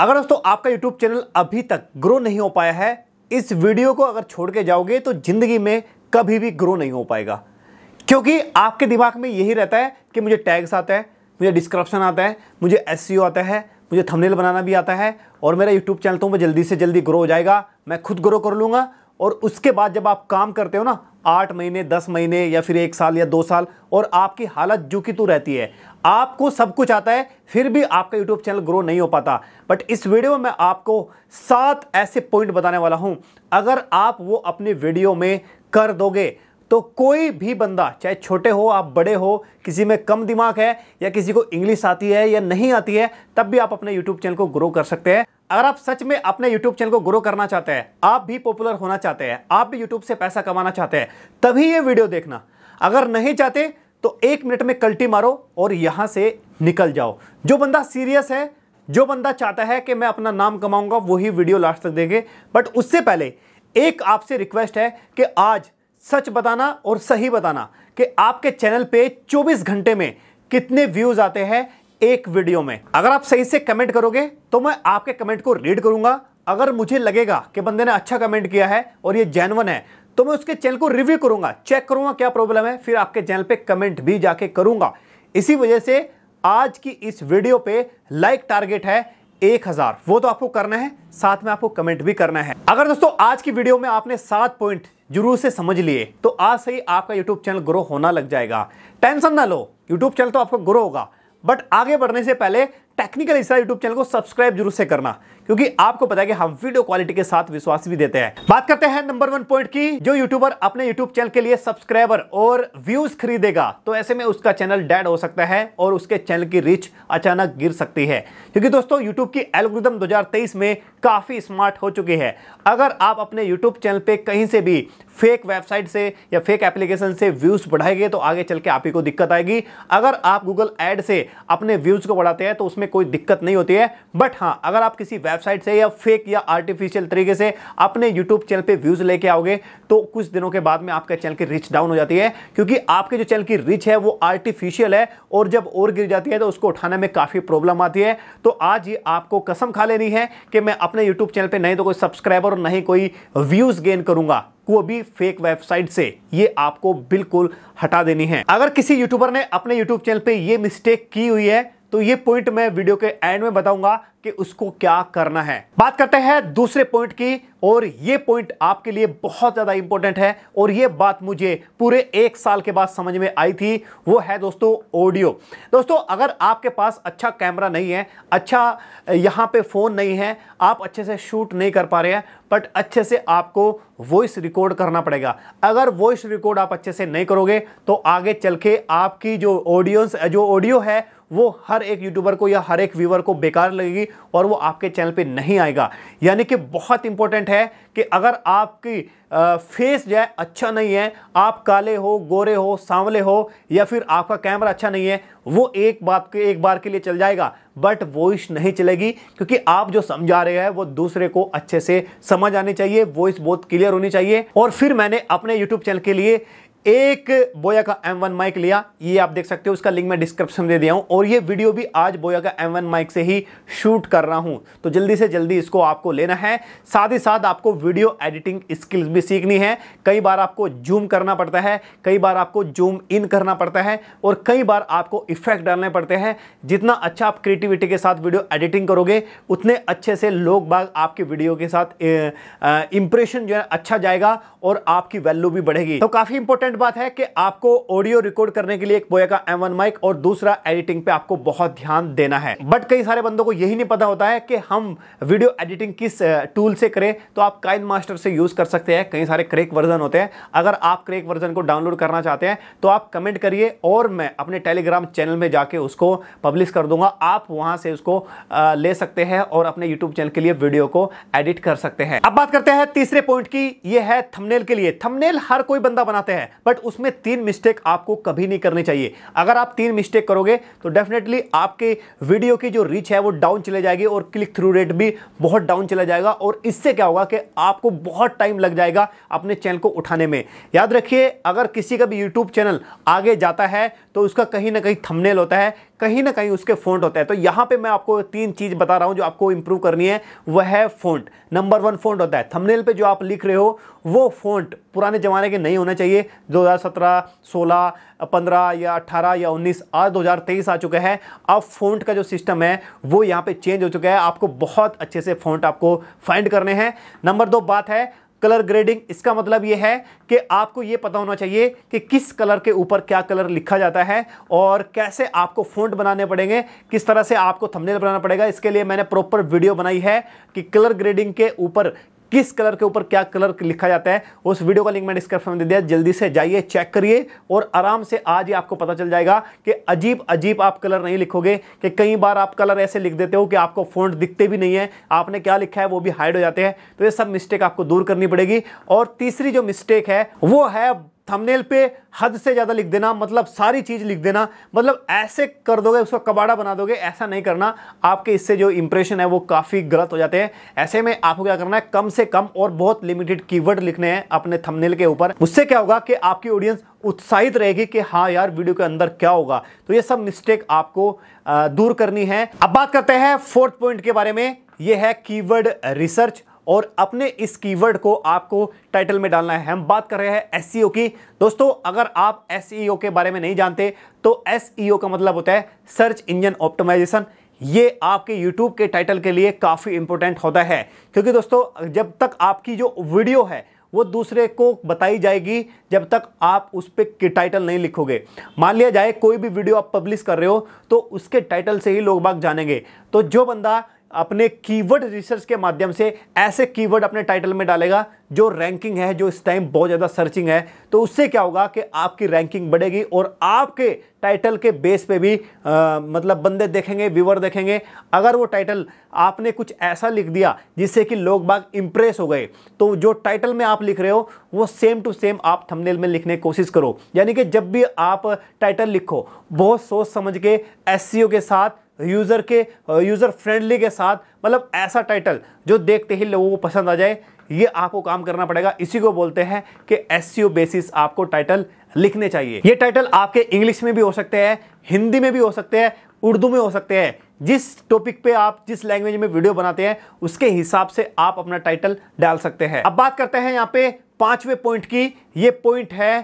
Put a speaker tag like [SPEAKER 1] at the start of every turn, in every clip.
[SPEAKER 1] अगर दोस्तों आपका यूट्यूब चैनल अभी तक ग्रो नहीं हो पाया है इस वीडियो को अगर छोड़ के जाओगे तो ज़िंदगी में कभी भी ग्रो नहीं हो पाएगा क्योंकि आपके दिमाग में यही रहता है कि मुझे टैग्स आता है मुझे डिस्क्रिप्शन e आता है मुझे एस आता है मुझे थंबनेल बनाना भी आता है और मेरा यूट्यूब चैनल तो मैं जल्दी से जल्दी ग्रो हो जाएगा मैं खुद ग्रो कर लूँगा और उसके बाद जब आप काम करते हो ना आठ महीने दस महीने या फिर एक साल या दो साल और आपकी हालत जो की तू तो रहती है आपको सब कुछ आता है फिर भी आपका यूट्यूब चैनल ग्रो नहीं हो पाता बट इस वीडियो में मैं आपको सात ऐसे पॉइंट बताने वाला हूं अगर आप वो अपने वीडियो में कर दोगे तो कोई भी बंदा चाहे छोटे हो आप बड़े हो किसी में कम दिमाग है या किसी को इंग्लिश आती है या नहीं आती है तब भी आप अपने यूट्यूब चैनल को ग्रो कर सकते हैं अगर आप सच में अपने YouTube चैनल को ग्रो करना चाहते हैं आप भी पॉपुलर होना चाहते हैं आप भी YouTube से पैसा कमाना चाहते हैं तभी ये वीडियो देखना अगर नहीं चाहते तो एक मिनट में कल्टी मारो और यहाँ से निकल जाओ जो बंदा सीरियस है जो बंदा चाहता है कि मैं अपना नाम कमाऊंगा वही वीडियो लास्ट तक देंगे बट उससे पहले एक आपसे रिक्वेस्ट है कि आज सच बताना और सही बताना कि आपके चैनल पे 24 घंटे में कितने व्यूज़ आते हैं एक वीडियो में अगर आप सही से कमेंट करोगे तो मैं आपके कमेंट को रीड करूंगा अगर मुझे लगेगा कि बंदे ने अच्छा कमेंट किया है और ये जैनवन है तो मैं उसके चैनल को रिव्यू करूंगा चेक करूंगा क्या प्रॉब्लम है फिर आपके चैनल पे कमेंट भी जाके करूंगा इसी वजह से आज की इस वीडियो पे लाइक टारगेट है एक हजार वो तो आपको करना है साथ में आपको कमेंट भी करना है अगर दोस्तों आज की वीडियो में आपने सात पॉइंट जरूर से समझ लिए तो आज से ही आपका यूट्यूब चैनल ग्रो होना लग जाएगा टेंशन ना लो यूट्यूब चैनल तो आपका ग्रो होगा बट आगे बढ़ने से पहले टेक्निकल इस यूट्यूब चैनल को सब्सक्राइब जरूर से करना क्योंकि आपको पता है कि हम वीडियो क्वालिटी के साथ विश्वास भी देते हैं बात करते हैं नंबर वन पॉइंट की जो यूट्यूबर अपने यूट्यूब चैनल के लिए सब्सक्राइबर और व्यूज खरीदेगा तो ऐसे में उसका चैनल डेड हो सकता है और उसके चैनल की रीच अचानक गिर सकती है क्योंकि दोस्तों यूट्यूब की एल्गोरिदम 2023 में काफी स्मार्ट हो चुकी है अगर आप अपने यूट्यूब चैनल पर कहीं से भी फेक वेबसाइट से या फेक एप्लीकेशन से व्यूज बढ़ाएंगे तो आगे चल के आप ही को दिक्कत आएगी अगर आप गूगल एड से अपने व्यूज को बढ़ाते हैं तो उसमें में कोई दिक्कत नहीं होती है बट हाँ अगर आप किसी वेबसाइट से या फेक या आर्टिफिशियल तरीके से अपने यूट्यूब चैनल पर व्यूज़ लेके आओगे तो कुछ दिनों के बाद में आपके चैनल की रिच डाउन हो जाती है क्योंकि आपके जो चैनल की रिच है वो आर्टिफिशियल है और जब और गिर जाती है तो उसको उठाने में काफ़ी प्रॉब्लम आती है तो आज ये आपको कसम खा लेनी है कि मैं अपने यूट्यूब चैनल पर नहीं तो कोई सब्सक्राइबर और नहीं कोई व्यूज़ गेन करूंगा वो भी फेक वेबसाइट से ये आपको बिल्कुल हटा देनी है अगर किसी यूट्यूबर ने अपने यूट्यूब चैनल पे ये मिस्टेक की हुई है तो ये पॉइंट मैं वीडियो के एंड में बताऊंगा कि उसको क्या करना है बात करते हैं दूसरे पॉइंट की और ये पॉइंट आपके लिए बहुत ज़्यादा इंपॉर्टेंट है और ये बात मुझे पूरे एक साल के बाद समझ में आई थी वो है दोस्तों ऑडियो दोस्तों अगर आपके पास अच्छा कैमरा नहीं है अच्छा यहाँ पे फ़ोन नहीं है आप अच्छे से शूट नहीं कर पा रहे हैं बट अच्छे से आपको वॉइस रिकॉर्ड करना पड़ेगा अगर वॉइस रिकॉर्ड आप अच्छे से नहीं करोगे तो आगे चल के आपकी जो ऑडियंस जो ऑडियो है वो हर एक यूट्यूबर को या हर एक व्यूवर को बेकार लगेगी और वो आपके चैनल पे नहीं आएगा यानी कि बहुत इंपॉर्टेंट है कि अगर आपकी फेस जो है अच्छा नहीं है आप काले हो गोरे हो सांवले हो या फिर आपका कैमरा अच्छा नहीं है वो एक बात के एक बार के लिए चल जाएगा बट वॉइस नहीं चलेगी क्योंकि आप जो समझा रहे हैं वो दूसरे को अच्छे से समझ आनी चाहिए वॉइस बहुत क्लियर होनी चाहिए और फिर मैंने अपने यूट्यूब चैनल के लिए एक बोया का M1 माइक लिया ये आप देख सकते हो उसका लिंक मैं डिस्क्रिप्शन दे दिया हूँ और ये वीडियो भी आज बोया का M1 माइक से ही शूट कर रहा हूँ तो जल्दी से जल्दी इसको आपको लेना है साथ ही साथ आपको वीडियो एडिटिंग स्किल्स भी सीखनी है कई बार आपको जूम करना पड़ता है कई बार आपको जूम इन करना पड़ता है और कई बार आपको इफेक्ट डालने पड़ते हैं जितना अच्छा आप क्रिएटिविटी के साथ वीडियो एडिटिंग करोगे उतने अच्छे से लोग बाग आपके वीडियो के साथ इंप्रेशन जो है अच्छा जाएगा और आपकी वैल्यू भी बढ़ेगी तो काफ़ी इंपॉर्टेंट बात है कि आपको ऑडियो रिकॉर्ड करने के लिए एक बोया का एम माइक और दूसरा एडिटिंग पे आपको बहुत ध्यान देना है बट कई सारे बंदों को यही नहीं पता होता है कि हम वीडियो एडिटिंग किस टूल से करें तो आप काइन मास्टर से यूज़ कर सकते हैं कई सारे क्रेक वर्जन होते हैं अगर आप क्रेक वर्जन को डाउनलोड करना चाहते हैं तो आप कमेंट करिए और मैं अपने टेलीग्राम चैनल में जाके उसको पब्लिश कर दूंगा आप वहां से उसको ले सकते हैं और अपने यूट्यूब चैनल के लिए वीडियो को एडिट कर सकते हैं अब बात करते हैं तीसरे पॉइंट की यह है थमनेल के लिए थमनेल हर कोई बंदा बनाते हैं बट उसमें तीन मिस्टेक आपको कभी नहीं करनी चाहिए अगर आप तीन मिस्टेक करोगे तो डेफिनेटली आपके वीडियो की जो रीच है वो डाउन चले जाएगी और क्लिक थ्रू रेट भी बहुत डाउन चला जाएगा और इससे क्या होगा कि आपको बहुत टाइम लग जाएगा अपने चैनल को उठाने में याद रखिए अगर किसी का भी यूट्यूब चैनल आगे जाता है तो उसका कहीं ना कहीं थमनेल होता है कहीं ना कहीं उसके फोन होते हैं तो यहाँ पे मैं आपको तीन चीज़ बता रहा हूँ जो आपको इंप्रूव करनी है वह है फोन्ट नंबर वन फ़ॉन्ट होता है थंबनेल पे जो आप लिख रहे हो वो फोन्ट पुराने ज़माने के नहीं होना चाहिए 2017, 16, 15 या 18 या 19 आज 2023 आ चुका है अब फोन्ट का जो सिस्टम है वो यहाँ पर चेंज हो चुका है आपको बहुत अच्छे से फोन आपको फाइंड करने हैं नंबर दो बात है कलर ग्रेडिंग इसका मतलब यह है कि आपको ये पता होना चाहिए कि किस कलर के ऊपर क्या कलर लिखा जाता है और कैसे आपको फोन बनाने पड़ेंगे किस तरह से आपको थंबनेल बनाना पड़ेगा इसके लिए मैंने प्रॉपर वीडियो बनाई है कि कलर ग्रेडिंग के ऊपर किस कलर के ऊपर क्या कलर लिखा जाता है उस वीडियो का लिंक मैं डिस्क्रिप्शन में दे दिया जल्दी से जाइए चेक करिए और आराम से आज ही आपको पता चल जाएगा कि अजीब अजीब आप कलर नहीं लिखोगे कि कई बार आप कलर ऐसे लिख देते हो कि आपको फोन दिखते भी नहीं है आपने क्या लिखा है वो भी हाइड हो जाते हैं तो ये सब मिस्टेक आपको दूर करनी पड़ेगी और तीसरी जो मिस्टेक है वो है थंबनेल पे हद से ज़्यादा लिख देना मतलब सारी चीज़ लिख देना मतलब ऐसे कर दोगे उसका कबाड़ा बना दोगे ऐसा नहीं करना आपके इससे जो इंप्रेशन है वो काफ़ी गलत हो जाते हैं ऐसे में आपको क्या करना है कम से कम और बहुत लिमिटेड कीवर्ड लिखने हैं अपने थंबनेल के ऊपर उससे क्या होगा कि आपकी ऑडियंस उत्साहित रहेगी कि हाँ यार वीडियो के अंदर क्या होगा तो ये सब मिस्टेक आपको दूर करनी है अब बात करते हैं फोर्थ पॉइंट के बारे में ये है कीवर्ड रिसर्च और अपने इस कीवर्ड को आपको टाइटल में डालना है हम बात कर रहे हैं एस e की दोस्तों अगर आप एस e के बारे में नहीं जानते तो एस e का मतलब होता है सर्च इंजन ऑप्टोमाइजेशन ये आपके YouTube के टाइटल के लिए काफ़ी इंपॉर्टेंट होता है क्योंकि दोस्तों जब तक आपकी जो वीडियो है वो दूसरे को बताई जाएगी जब तक आप उस पर टाइटल नहीं लिखोगे मान लिया जाए कोई भी वीडियो आप पब्लिश कर रहे हो तो उसके टाइटल से ही लोग बाग जानेंगे तो जो बंदा अपने कीवर्ड रिसर्च के माध्यम से ऐसे कीवर्ड अपने टाइटल में डालेगा जो रैंकिंग है जो इस टाइम बहुत ज़्यादा सर्चिंग है तो उससे क्या होगा कि आपकी रैंकिंग बढ़ेगी और आपके टाइटल के बेस पे भी आ, मतलब बंदे देखेंगे व्यूवर देखेंगे अगर वो टाइटल आपने कुछ ऐसा लिख दिया जिससे कि लोग बाग इम्प्रेस हो गए तो जो टाइटल में आप लिख रहे हो वो सेम टू सेम आप थंबनेल में लिखने की कोशिश करो यानी कि जब भी आप टाइटल लिखो बहुत सोच समझ के एस के साथ यूज़र के यूज़र फ्रेंडली के साथ मतलब ऐसा टाइटल जो देखते ही लोगों को पसंद आ जाए ये आपको काम करना पड़ेगा इसी को बोलते हैं कि एस बेसिस आपको टाइटल लिखने चाहिए ये टाइटल आपके इंग्लिश में भी हो सकते हैं हिंदी में भी हो सकते हैं उर्दू में हो सकते हैं जिस टॉपिक पे आप जिस लैंग्वेज में वीडियो बनाते हैं उसके हिसाब से आप अपना टाइटल डाल सकते हैं अब बात करते हैं यहाँ पे पांचवें पॉइंट की ये पॉइंट है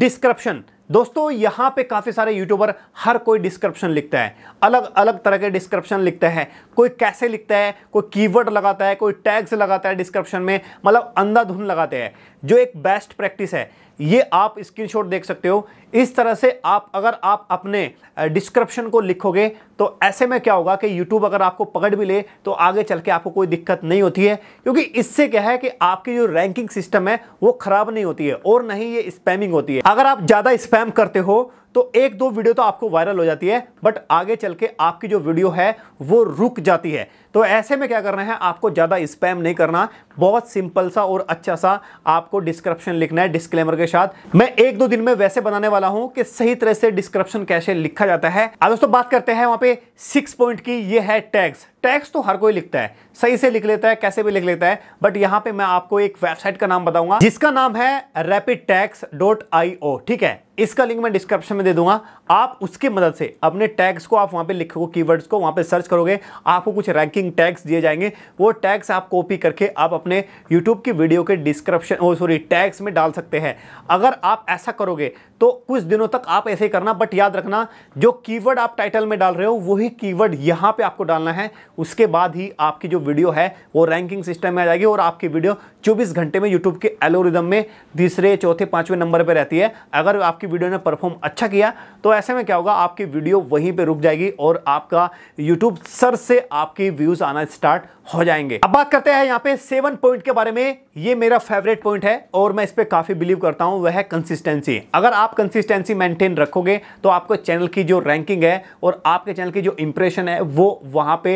[SPEAKER 1] डिस्क्रिप्शन दोस्तों यहाँ पे काफ़ी सारे यूट्यूबर हर कोई डिस्क्रिप्शन लिखता है अलग अलग तरह के डिस्क्रिप्शन लिखते हैं कोई कैसे लिखता है कोई कीवर्ड लगाता है कोई टैग्स लगाता है डिस्क्रिप्शन में मतलब अंधाधुन लगाते हैं जो एक बेस्ट प्रैक्टिस है ये आप स्क्रीनशॉट देख सकते हो इस तरह से आप अगर आप अपने डिस्क्रिप्शन को लिखोगे तो ऐसे में क्या होगा कि यूट्यूब अगर आपको पकड़ भी ले तो आगे चल के आपको कोई दिक्कत नहीं होती है क्योंकि इससे क्या है कि आपकी जो रैंकिंग सिस्टम है वो ख़राब नहीं होती है और ही ये स्पैमिंग होती है अगर आप ज़्यादा स्पैम करते हो तो एक दो वीडियो तो आपको वायरल हो जाती है बट आगे चल के आपकी जो वीडियो है वो रुक जाती है तो ऐसे में क्या करना है आपको ज़्यादा स्पैम नहीं करना बहुत सिंपल सा और अच्छा सा आपको डिस्क्रिप्शन लिखना है डिस्क्लेमर के साथ मैं एक दो दिन में वैसे बनाने वाला हूं कि सही तरह से डिस्क्रिप्शन कैसे लिखा जाता है अब दोस्तों बात करते हैं वहां पे सिक्स पॉइंट की ये है टैक्स टैक्स तो हर कोई लिखता है सही से लिख लेता है कैसे भी लिख लेता है बट यहां पे मैं आपको एक वेबसाइट का नाम बताऊंगा जिसका नाम है rapid tags dot I O ठीक है इसका लिंक मैं डिस्क्रिप्शन में दे दूंगा आप उसकी मदद से अपने टैग्स को आप वहां पे लिखोगे कीवर्ड्स को वहां पे सर्च करोगे आपको कुछ रैंकिंग टैग्स दिए जाएंगे वो टैग्स आप कॉपी करके आप अपने अपने YouTube की वीडियो के डिस्क्रिप्शन ओ सॉरी टैग्स में डाल सकते हैं अगर आप ऐसा करोगे तो कुछ दिनों तक आप ऐसे ही करना बट याद रखना जो कीवर्ड आप टाइटल में डाल रहे हो वही कीवर्ड यहाँ पे आपको डालना है उसके बाद ही आपकी जो वीडियो है वो रैंकिंग सिस्टम में आ जाएगी और आपकी वीडियो चौबीस घंटे में यूट्यूब के एलोरिदम में तीसरे चौथे पाँचवें नंबर पर रहती है अगर आपकी वीडियो ने परफॉर्म अच्छा किया तो ऐसे में क्या होगा आपकी वीडियो वहीं पर रुक जाएगी और आपका यूट्यूब सर से आपकी व्यूज़ आना स्टार्ट हो जाएंगे अब बात करते हैं यहाँ पे सेवन कॉमन पॉइंट के बारे में ये मेरा फेवरेट पॉइंट है और मैं इस पर काफ़ी बिलीव करता हूँ वह है कंसिस्टेंसी अगर आप कंसिस्टेंसी मेंटेन रखोगे तो आपको चैनल की जो रैंकिंग है और आपके चैनल की जो इंप्रेशन है वो वहां पे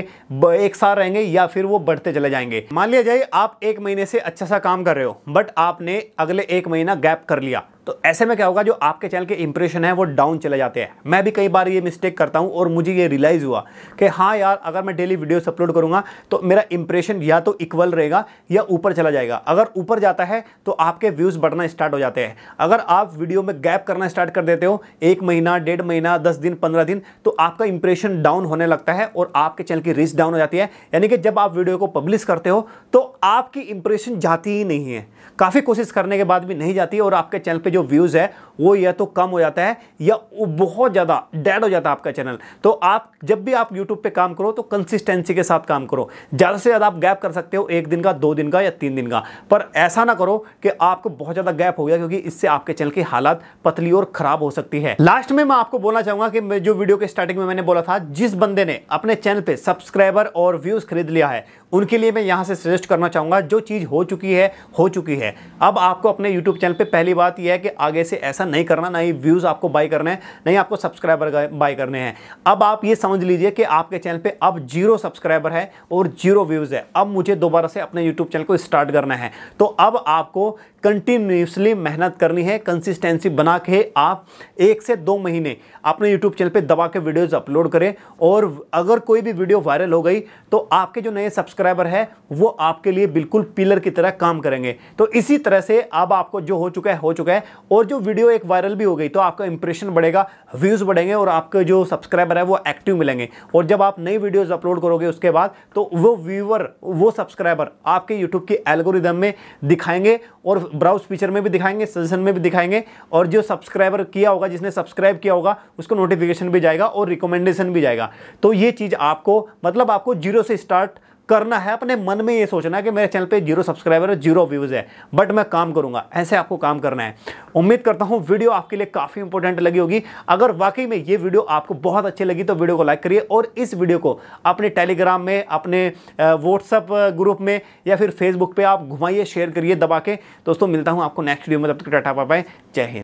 [SPEAKER 1] एक साथ रहेंगे या फिर वो बढ़ते चले जाएंगे मान लिया जाए आप एक महीने से अच्छा सा काम कर रहे हो बट आपने अगले एक महीना गैप कर लिया तो ऐसे में क्या होगा जो आपके चैनल के इंप्रेशन है वो डाउन चले जाते हैं मैं भी कई बार ये मिस्टेक करता हूँ और मुझे ये रियलाइज़ हुआ कि हाँ यार अगर मैं डेली वीडियोस अपलोड करूँगा तो मेरा इंप्रेशन या तो इक्वल रहेगा या ऊपर चला जाएगा अगर ऊपर जाता है तो आपके व्यूज़ बढ़ना स्टार्ट हो जाते हैं अगर आप वीडियो में गैप करना स्टार्ट कर देते हो एक महीना डेढ़ महीना दस दिन पंद्रह दिन तो आपका इंप्रेशन डाउन होने लगता है और आपके चैनल की रीच डाउन हो जाती है यानी कि जब आप वीडियो को पब्लिश करते हो तो आपकी इंप्रेशन जाती ही नहीं है काफ़ी कोशिश करने के बाद भी नहीं जाती और आपके चैनल पर जो व्यूज़ है वो या तो कम हो जाता है या बहुत ज़्यादा डेड हो जाता है आपका चैनल तो आप जब भी आप यूट्यूब पे काम करो तो कंसिस्टेंसी के साथ काम करो ज़्यादा से ज़्यादा आप गैप कर सकते हो एक दिन का दो दिन का या तीन दिन का पर ऐसा ना करो कि आपको बहुत ज़्यादा गैप हो गया क्योंकि इससे आपके चैनल की हालत पतली और ख़राब हो सकती है लास्ट में मैं आपको बोलना चाहूँगा कि जो वीडियो के स्टार्टिंग में मैंने बोला था जिस बंदे ने अपने चैनल पर सब्सक्राइबर और व्यूज़ खरीद लिया है उनके लिए मैं यहाँ से सजेस्ट करना चाहूँगा जो चीज़ हो चुकी है हो चुकी है अब आपको अपने यूट्यूब चैनल पर पहली बात यह है कि आगे से ऐसा ऐसा नहीं करना ना ही व्यूज़ आपको बाई करने हैं नहीं आपको सब्सक्राइबर बाई करने हैं अब आप ये समझ लीजिए कि आपके चैनल पर अब जीरो सब्सक्राइबर है और जीरो व्यूज़ है अब मुझे दोबारा से अपने यूट्यूब चैनल को स्टार्ट करना है तो अब आपको कंटिन्यूसली मेहनत करनी है कंसिस्टेंसी बना के आप एक से दो महीने अपने यूट्यूब चैनल पे दबा के वीडियोस अपलोड करें और अगर कोई भी वीडियो वायरल हो गई तो आपके जो नए सब्सक्राइबर है वो आपके लिए बिल्कुल पिलर की तरह काम करेंगे तो इसी तरह से अब आपको जो हो चुका है हो चुका है और जो वीडियो एक वायरल भी हो गई तो आपका इंप्रेशन बढ़ेगा व्यूज़ बढ़ेंगे और आपके जो सब्सक्राइबर है वो एक्टिव मिलेंगे और जब आप नई वीडियोज़ अपलोड करोगे उसके बाद तो वो व्यूवर वो सब्सक्राइबर आपके यूट्यूब के एल्गोरिदम में दिखाएंगे और ब्राउज फीचर में भी दिखाएंगे सजेशन में भी दिखाएंगे और जो सब्सक्राइबर किया होगा जिसने सब्सक्राइब किया होगा उसको नोटिफिकेशन भी जाएगा और रिकमेंडेशन भी जाएगा तो ये चीज़ आपको मतलब आपको जीरो से स्टार्ट करना है अपने मन में ये सोचना है कि मेरे चैनल पे जीरो सब्सक्राइबर है जीरो व्यूज़ है बट मैं काम करूंगा ऐसे आपको काम करना है उम्मीद करता हूँ वीडियो आपके लिए काफ़ी इंपॉर्टेंट लगी होगी अगर वाकई में ये वीडियो आपको बहुत अच्छी लगी तो वीडियो को लाइक करिए और इस वीडियो को अपने टेलीग्राम में अपने व्हाट्सअप ग्रुप में या फिर फेसबुक पर आप घुमाइए शेयर करिए दबा के दोस्तों मिलता हूँ आपको नेक्स्ट वीडियो में तब तक टाटा पापाएं जय हिंद